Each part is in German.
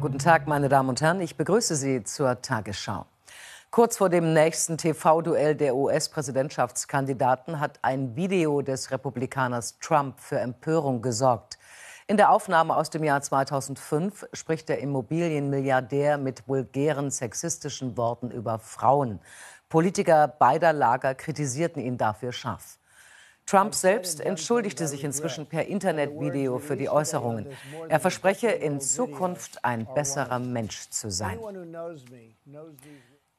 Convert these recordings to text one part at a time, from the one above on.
Guten Tag, meine Damen und Herren. Ich begrüße Sie zur Tagesschau. Kurz vor dem nächsten TV-Duell der US-Präsidentschaftskandidaten hat ein Video des Republikaners Trump für Empörung gesorgt. In der Aufnahme aus dem Jahr 2005 spricht der Immobilienmilliardär mit vulgären sexistischen Worten über Frauen. Politiker beider Lager kritisierten ihn dafür scharf. Trump selbst entschuldigte sich inzwischen per Internetvideo für die Äußerungen. Er verspreche, in Zukunft ein besserer Mensch zu sein.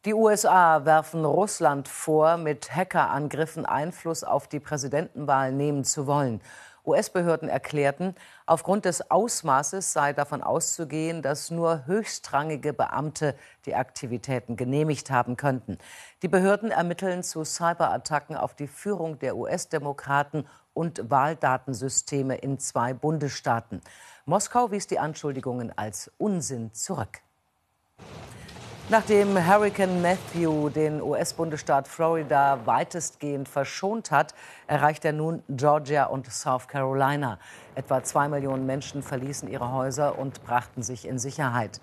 Die USA werfen Russland vor, mit Hackerangriffen Einfluss auf die Präsidentenwahl nehmen zu wollen. US-Behörden erklärten, aufgrund des Ausmaßes sei davon auszugehen, dass nur höchstrangige Beamte die Aktivitäten genehmigt haben könnten. Die Behörden ermitteln zu Cyberattacken auf die Führung der US-Demokraten und Wahldatensysteme in zwei Bundesstaaten. Moskau wies die Anschuldigungen als Unsinn zurück. Nachdem Hurricane Matthew den US-Bundesstaat Florida weitestgehend verschont hat, erreicht er nun Georgia und South Carolina. Etwa zwei Millionen Menschen verließen ihre Häuser und brachten sich in Sicherheit.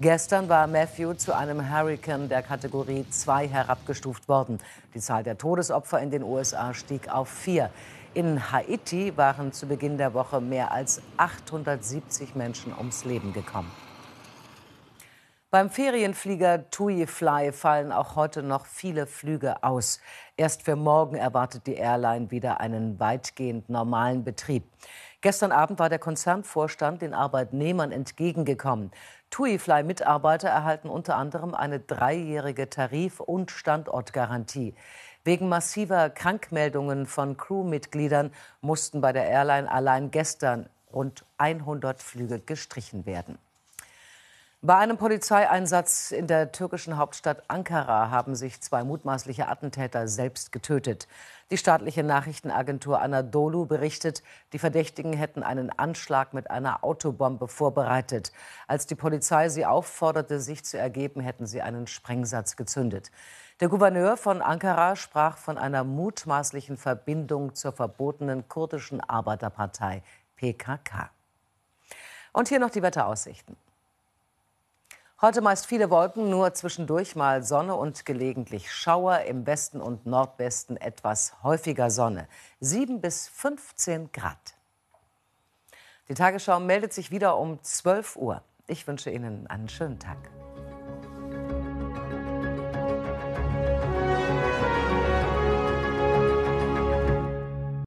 Gestern war Matthew zu einem Hurrikan der Kategorie 2 herabgestuft worden. Die Zahl der Todesopfer in den USA stieg auf vier. In Haiti waren zu Beginn der Woche mehr als 870 Menschen ums Leben gekommen. Beim Ferienflieger TUI Fly fallen auch heute noch viele Flüge aus. Erst für morgen erwartet die Airline wieder einen weitgehend normalen Betrieb. Gestern Abend war der Konzernvorstand den Arbeitnehmern entgegengekommen. TUI-Fly-Mitarbeiter erhalten unter anderem eine dreijährige Tarif- und Standortgarantie. Wegen massiver Krankmeldungen von Crewmitgliedern mussten bei der Airline allein gestern rund 100 Flüge gestrichen werden. Bei einem Polizeieinsatz in der türkischen Hauptstadt Ankara haben sich zwei mutmaßliche Attentäter selbst getötet. Die staatliche Nachrichtenagentur Anadolu berichtet, die Verdächtigen hätten einen Anschlag mit einer Autobombe vorbereitet. Als die Polizei sie aufforderte, sich zu ergeben, hätten sie einen Sprengsatz gezündet. Der Gouverneur von Ankara sprach von einer mutmaßlichen Verbindung zur verbotenen kurdischen Arbeiterpartei PKK. Und hier noch die Wetteraussichten. Heute meist viele Wolken, nur zwischendurch mal Sonne und gelegentlich Schauer. Im Westen und Nordwesten etwas häufiger Sonne. 7 bis 15 Grad. Die Tagesschau meldet sich wieder um 12 Uhr. Ich wünsche Ihnen einen schönen Tag.